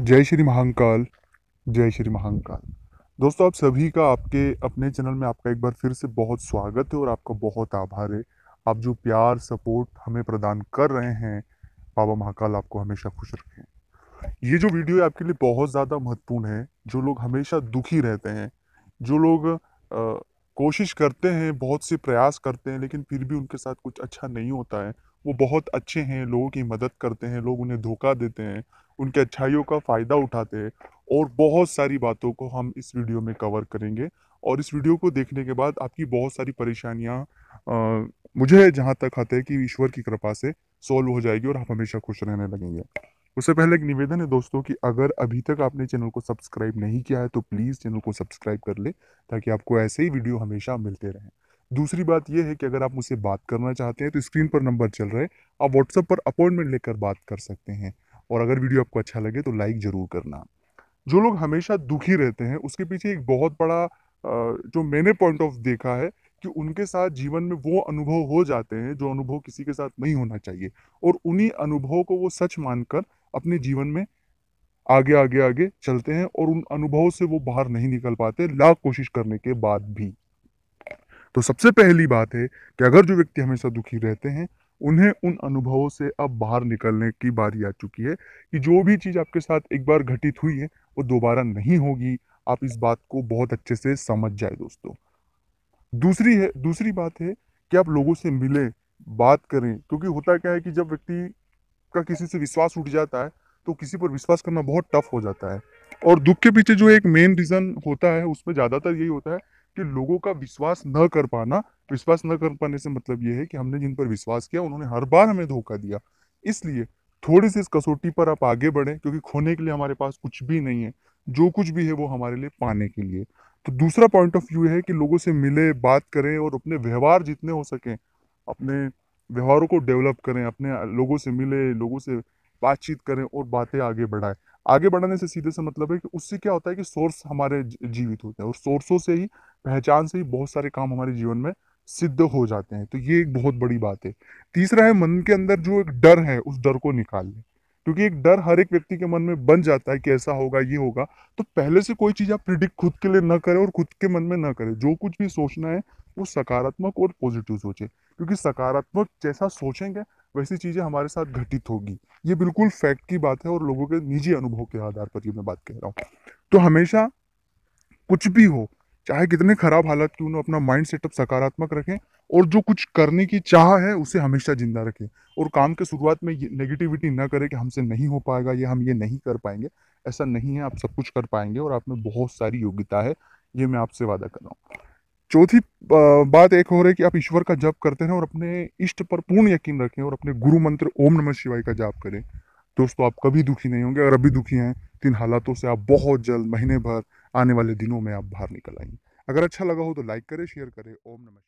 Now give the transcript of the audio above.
जय श्री महाकाल जय श्री महाकाल दोस्तों आप सभी का आपके अपने चैनल में आपका एक बार फिर से बहुत स्वागत है और आपका बहुत आभार है आप जो प्यार सपोर्ट हमें प्रदान कर रहे हैं बाबा महाकाल आपको हमेशा खुश रखें ये जो वीडियो है आपके लिए बहुत ज़्यादा महत्वपूर्ण है जो लोग हमेशा दुखी रहते हैं जो लोग आ, कोशिश करते हैं बहुत से प्रयास करते हैं लेकिन फिर भी उनके साथ कुछ अच्छा नहीं होता है वो बहुत अच्छे हैं लोगों की मदद करते हैं लोग उन्हें धोखा देते हैं उनके अच्छाइयों का फ़ायदा उठाते हैं और बहुत सारी बातों को हम इस वीडियो में कवर करेंगे और इस वीडियो को देखने के बाद आपकी बहुत सारी परेशानियाँ मुझे जहाँ तक आते हैं कि ईश्वर की कृपा से सॉल्व हो जाएगी और आप हमेशा खुश रहने लगेंगे उससे पहले एक निवेदन है दोस्तों कि अगर अभी तक आपने चैनल को सब्सक्राइब नहीं किया है तो प्लीज़ चैनल को सब्सक्राइब कर ले ताकि आपको ऐसे ही वीडियो हमेशा मिलते रहें दूसरी बात यह है कि अगर आप मुझसे बात करना चाहते हैं तो स्क्रीन पर नंबर चल रहे हैं आप व्हाट्सएप पर अपॉइंटमेंट लेकर बात कर सकते हैं और अगर वीडियो आपको अच्छा लगे तो लाइक ज़रूर करना जो लोग हमेशा दुखी रहते हैं उसके पीछे एक बहुत बड़ा जो मैंने पॉइंट ऑफ देखा है कि उनके साथ जीवन में वो अनुभव हो जाते हैं जो अनुभव किसी के साथ नहीं होना चाहिए और उन्हीं अनुभव को वो सच मानकर अपने जीवन में आगे आगे आगे चलते हैं और उन अनुभव से वो बाहर नहीं निकल पाते लाख कोशिश करने के बाद भी तो सबसे पहली बात है कि अगर जो व्यक्ति हमेशा दुखी रहते हैं उन्हें उन अनुभवों से अब बाहर निकलने की बारी आ चुकी है कि जो भी चीज़ आपके साथ एक बार घटित हुई है वो दोबारा नहीं होगी आप इस बात को बहुत अच्छे से समझ जाए दोस्तों दूसरी है दूसरी बात है कि आप लोगों से मिलें बात करें क्योंकि होता क्या है कि जब व्यक्ति का किसी से विश्वास उठ जाता है तो किसी पर विश्वास करना बहुत टफ हो जाता है और दुख के पीछे जो एक मेन रीज़न होता है उसमें ज़्यादातर यही होता है कि लोगों का विश्वास न कर पाना विश्वास न कर पाने से मतलब ये है कि हमने जिन पर विश्वास किया उन्होंने हर बार हमें धोखा दिया इसलिए थोड़ी सी इस कसौटी पर आप आगे बढ़ें क्योंकि खोने के लिए हमारे पास कुछ भी नहीं है जो कुछ भी है वो हमारे लिए पाने के लिए तो दूसरा पॉइंट ऑफ व्यू है कि लोगों से मिले बात करें और अपने व्यवहार जितने हो सकें अपने व्यवहारों को डेवलप करें अपने लोगों से मिले लोगों से बातचीत करें और बातें आगे बढ़ाएं आगे बढ़ाने से सीधे से मतलब है कि उससे क्या होता है कि सोर्स हमारे जीवित होते हैं और सोर्सों से ही पहचान से ही बहुत सारे काम हमारे जीवन में सिद्ध हो जाते हैं तो ये एक बहुत बड़ी बात है तीसरा है मन के अंदर जो एक डर है उस डर को निकाल लें क्योंकि एक डर हर एक व्यक्ति के मन में बन जाता है कि ऐसा होगा ये होगा तो पहले से कोई चीज़ आप प्रिडिक्ट खुद के लिए न करें और खुद के मन में न करें जो कुछ भी सोचना है वो सकारात्मक और पॉजिटिव सोचें क्योंकि सकारात्मक जैसा सोचेंगे वैसी चीज़ें हमारे साथ घटित होगी ये बिल्कुल फैक्ट की बात है और लोगों के निजी अनुभव के आधार पर ये मैं बात कह रहा हूँ तो हमेशा कुछ भी हो चाहे कितने ख़राब हालात क्यों ना अपना माइंड सेटअप सकारात्मक रखें और जो कुछ करने की चाह है उसे हमेशा ज़िंदा रखें और काम के शुरुआत में नेगेटिविटी ना करें कि हमसे नहीं हो पाएगा या हम ये नहीं कर पाएंगे ऐसा नहीं है आप सब कुछ कर पाएंगे और आप में बहुत सारी योग्यता है ये मैं आपसे वादा कर रहा हूँ चौथी बात एक हो रही है कि आप ईश्वर का जप करते हैं और अपने इष्ट पर पूर्ण यकीन रखें और अपने गुरु मंत्र ओम नमः शिवाय का जाप करें दोस्तों आप कभी दुखी नहीं होंगे अगर अभी दुखी हैं तीन तो हालातों से आप बहुत जल्द महीने भर आने वाले दिनों में आप बाहर निकल आएंगे अगर अच्छा लगा हो तो लाइक करें शेयर करें ओम नमस्कार